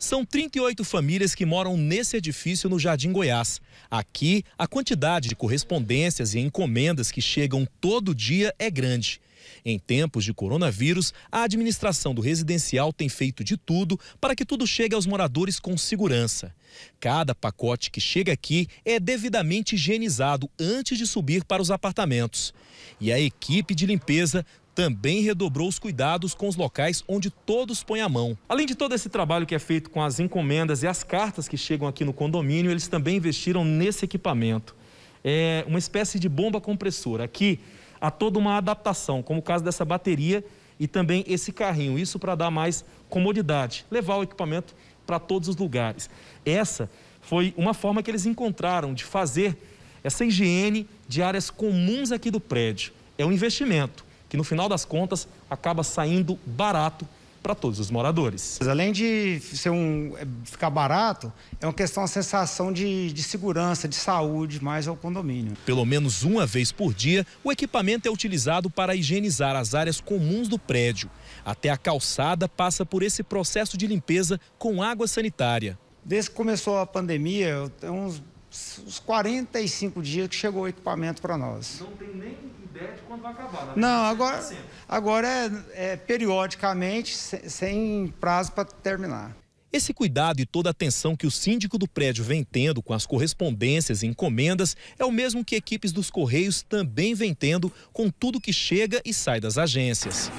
São 38 famílias que moram nesse edifício no Jardim Goiás. Aqui, a quantidade de correspondências e encomendas que chegam todo dia é grande. Em tempos de coronavírus, a administração do residencial tem feito de tudo para que tudo chegue aos moradores com segurança. Cada pacote que chega aqui é devidamente higienizado antes de subir para os apartamentos. E a equipe de limpeza também redobrou os cuidados com os locais onde todos põem a mão. Além de todo esse trabalho que é feito com as encomendas e as cartas que chegam aqui no condomínio, eles também investiram nesse equipamento. É uma espécie de bomba compressora. Aqui há toda uma adaptação, como o caso dessa bateria e também esse carrinho. Isso para dar mais comodidade, levar o equipamento para todos os lugares. Essa foi uma forma que eles encontraram de fazer essa higiene de áreas comuns aqui do prédio. É um investimento, que no final das contas acaba saindo barato para todos os moradores. Além de ser um, é, ficar barato, é uma questão, a sensação de, de segurança, de saúde mais ao condomínio. Pelo menos uma vez por dia, o equipamento é utilizado para higienizar as áreas comuns do prédio. Até a calçada passa por esse processo de limpeza com água sanitária. Desde que começou a pandemia, tem uns, uns 45 dias que chegou o equipamento para nós. Não tem vai acabar, né? Não, assim, agora, assim. agora é, é periodicamente, sem, sem prazo para terminar. Esse cuidado e toda a atenção que o síndico do prédio vem tendo com as correspondências e encomendas é o mesmo que equipes dos Correios também vem tendo com tudo que chega e sai das agências.